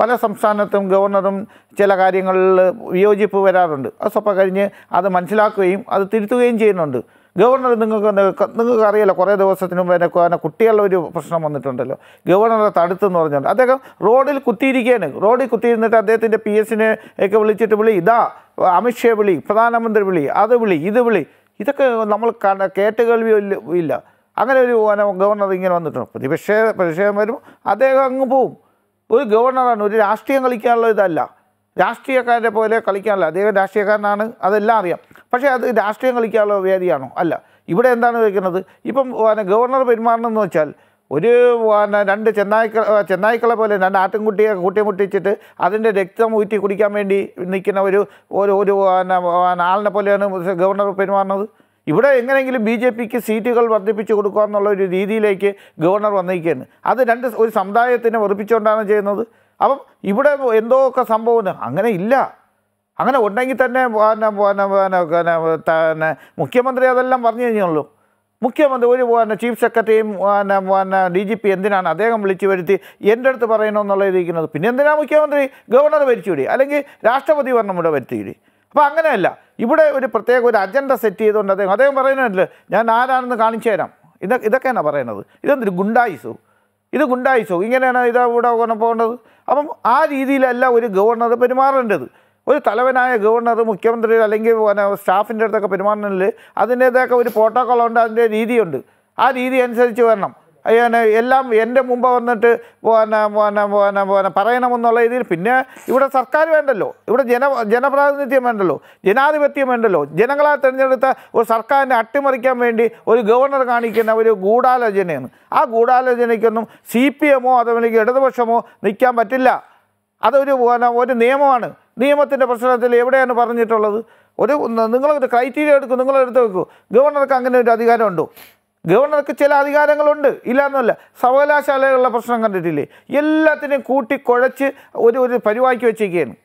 പല സംസ്ഥാനത്തും ഗവർണറും ചില കാര്യങ്ങളിൽ വിയോജിപ്പ് വരാറുണ്ട് അത് സ്വപ്പം കഴിഞ്ഞ് അത് മനസ്സിലാക്കുകയും അത് തിരുത്തുകയും ചെയ്യുന്നുണ്ട് ഗവർണർ നിങ്ങൾക്ക് നിങ്ങൾക്ക് അറിയാലോ കുറേ ദിവസത്തിന് മുമ്പ് എന്നെ കുട്ടികളുടെ ഒരു പ്രശ്നം വന്നിട്ടുണ്ടല്ലോ ഗവർണറെ തടുത്തെന്ന് പറഞ്ഞുകൊണ്ട് അദ്ദേഹം റോഡിൽ കുത്തിയിരിക്കുകയാണ് റോഡിൽ കുത്തിയിരുന്നിട്ട് അദ്ദേഹത്തിൻ്റെ പി എസിനെ ഒക്കെ വിളിച്ചിട്ട് വിളി ഇതാ അമിത്ഷാ വിളി പ്രധാനമന്ത്രി വിളി അത് വിളി ഇത് വിളി ഇതൊക്കെ നമ്മൾ കണ്ട കേട്ട് കേട്ടുകേൾവിയോ ഇല്ല അങ്ങനെ ഒരു ഗവർണർ ഇങ്ങനെ വന്നിട്ടുണ്ട് പ്രതിപക്ഷ പ്രതിഷേധം വരും അദ്ദേഹം അങ്ങ് പോവും ഒരു ഗവർണറാണ് ഒരു രാഷ്ട്രീയം കളിക്കാനുള്ള ഇതല്ല രാഷ്ട്രീയക്കാരെ പോലെ കളിക്കാനല്ല അദ്ദേഹം രാഷ്ട്രീയക്കാരനാണ് അതെല്ലാം അറിയാം പക്ഷേ അത് രാഷ്ട്രീയം കളിക്കാനുള്ള വേദിയാണോ അല്ല ഇവിടെ എന്താണ് വയ്ക്കുന്നത് ഇപ്പം ഗവർണർ എന്ന് വെച്ചാൽ ഒരു പിന്നെ രണ്ട് ചെന്നായ്ക്ക ചെന്നായ്ക്കളെ പോലെ രണ്ട് ആട്ടിൻകുട്ടിയെ മുട്ടിച്ചിട്ട് അതിൻ്റെ രക്തം ഊറ്റി കുടിക്കാൻ വേണ്ടി നിൽക്കുന്ന ഒരു ഒരു പിന്നെ ആളിനെ പോലെയാണ് ഗവർണർ പെരുമാറുന്നത് ഇവിടെ എങ്ങനെയെങ്കിലും ബി ജെ പിക്ക് സീറ്റുകൾ വർദ്ധിപ്പിച്ചു കൊടുക്കുക എന്നുള്ള ഒരു രീതിയിലേക്ക് ഗവർണർ വന്നിരിക്കുകയാണ് അത് രണ്ട് ഒരു സമുദായത്തിനെ വെറുപ്പിച്ചുകൊണ്ടാണ് ചെയ്യുന്നത് അപ്പം ഇവിടെ എന്തോ ഒക്കെ സംഭവം അങ്ങനെ ഇല്ല അങ്ങനെ ഉണ്ടെങ്കിൽ തന്നെ പിന്നെ പിന്നെ പിന്നെ മുഖ്യമന്ത്രി അതെല്ലാം പറഞ്ഞു കഴിഞ്ഞുള്ളൂ മുഖ്യമന്ത്രി ഒരു പിന്നെ ചീഫ് സെക്രട്ടറിയും പിന്നെ പിന്നെ ഡി ജി പി എന്തിനാണ് അദ്ദേഹം വിളിച്ചു വരുത്തി എൻ്റെ അടുത്ത് പറയണമെന്നുള്ള ഇരിക്കുന്നത് പിന്നെ എന്തിനാണ് മുഖ്യമന്ത്രി ഗവർണർ ഭരിച്ചുകൂടി അല്ലെങ്കിൽ രാഷ്ട്രപതി ഭരണം ഇവിടെ വരുത്തിയിടി അപ്പോൾ അങ്ങനെയല്ല ഇവിടെ ഒരു പ്രത്യേക ഒരു അജണ്ട സെറ്റ് ചെയ്തുകൊണ്ട് അദ്ദേഹം അദ്ദേഹം പറയുന്നില്ല ഞാൻ ആരാണെന്ന് കാണിച്ചു തരാം ഇത് ഇതൊക്കെയാണ് പറയുന്നത് ഇതെന്തൊരു ഗുണ്ടായിസു ഇത് ഗുണ്ടായിസു ഇങ്ങനെയാണ് ഇത് ഇവിടെ പോകേണ്ടത് അപ്പം ആ രീതിയിലല്ല ഒരു ഗവർണർ പെരുമാറേണ്ടത് ഒരു തലവനായ ഗവർണർ മുഖ്യമന്ത്രി അല്ലെങ്കിൽ സ്റ്റാഫിൻ്റെ അടുത്തൊക്കെ പെരുമാറണമെങ്കിൽ അതിൻ്റേതൊക്കെ ഒരു പ്രോട്ടോക്കോൾ ഉണ്ട് അതിൻ്റെ രീതിയുണ്ട് ആ രീതി അനുസരിച്ച് വരണം അയ്യാന എല്ലാം എൻ്റെ മുമ്പ് വന്നിട്ട് പോകാനാ പോകാനാ പോകാനാ പിന്നെ പറയണമെന്നുള്ള രീതിയിൽ പിന്നെ ഇവിടെ സർക്കാർ വേണ്ടല്ലോ ഇവിടെ ജന ജനപ്രാതിനിധ്യം വേണ്ടല്ലോ ജനാധിപത്യം വേണ്ടല്ലോ ജനങ്ങളാൽ തിരഞ്ഞെടുത്ത ഒരു സർക്കാരിനെ അട്ടിമറിക്കാൻ വേണ്ടി ഒരു ഗവർണർ കാണിക്കുന്ന ഒരു ഗൂഢാലോചനയാണ് ആ ഗൂഢാലോചനയ്ക്കൊന്നും സി പി എമ്മോ അതല്ലെങ്കിൽ ഇടതുപക്ഷമോ നിൽക്കാൻ പറ്റില്ല അതൊരു ഒരു നിയമമാണ് നിയമത്തിൻ്റെ പ്രശ്നത്തിൽ എവിടെയാണ് പറഞ്ഞിട്ടുള്ളത് ഒരു നിങ്ങളൊരു ക്രൈറ്റീരിയ എടുക്കും നിങ്ങളെടുത്ത് വെക്കൂ ഗവർണർക്ക് അങ്ങനെ ഒരു അധികാരമുണ്ടോ ഗവർണർക്ക് ചില അധികാരങ്ങളുണ്ട് എന്നല്ല സർവകലാശാലകളുടെ പ്രശ്നം കണ്ടിട്ടില്ലേ എല്ലാത്തിനെയും കൂട്ടി കുഴച്ച് ഒരു ഒരു പരിവാക്കി വെച്ചേക്കുകയാണ്